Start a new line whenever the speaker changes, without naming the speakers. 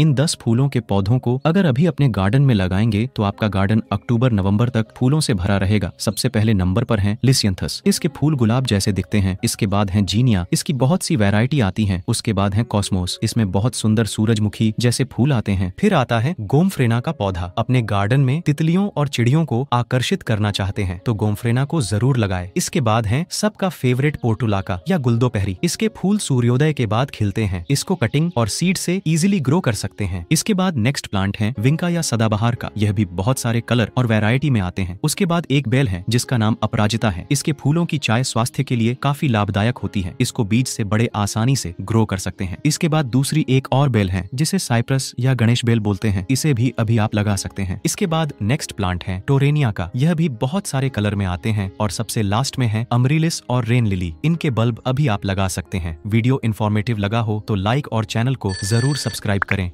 इन 10 फूलों के पौधों को अगर अभी अपने गार्डन में लगाएंगे तो आपका गार्डन अक्टूबर नवंबर तक फूलों से भरा रहेगा सबसे पहले नंबर पर है लिसियंथस इसके फूल गुलाब जैसे दिखते हैं इसके बाद है जीनिया इसकी बहुत सी वेरायटी आती है उसके बाद है कॉस्मोस इसमें बहुत सुंदर सूरजमुखी जैसे फूल आते हैं फिर आता है गोमफ्रेना का पौधा अपने गार्डन में तितलियों और चिड़ियों को आकर्षित करना चाहते हैं तो गोमफ्रेना को जरूर लगाए इसके बाद है सबका फेवरेट पोर्टुलाका या गुलदोपहरी इसके फूल सूर्योदय के बाद खिलते हैं इसको कटिंग और सीड ऐसी इजिली ग्रो कर सकते हैं इसके बाद नेक्स्ट प्लांट है विंका या सदाबहार का यह भी बहुत सारे कलर और वेरायटी में आते हैं उसके बाद एक बेल है जिसका नाम अपराजिता है इसके फूलों की चाय स्वास्थ्य के लिए काफी लाभदायक होती है इसको बीज ऐसी बड़े आसानी ऐसी ग्रो कर सकते हैं इसके बाद दूसरी एक और बेल है जिसे साइप्रस या गणेश बेल बोलते हैं इसे भी अभी आप लगा सकते हैं इसके बाद नेक्स्ट प्लांट है टोरेनिया का यह भी बहुत सारे कलर में आते हैं और सबसे लास्ट में है अमरीलिस और रेन लिली इनके बल्ब अभी आप लगा सकते हैं वीडियो इन्फॉर्मेटिव लगा हो तो लाइक और चैनल को जरूर सब्सक्राइब करें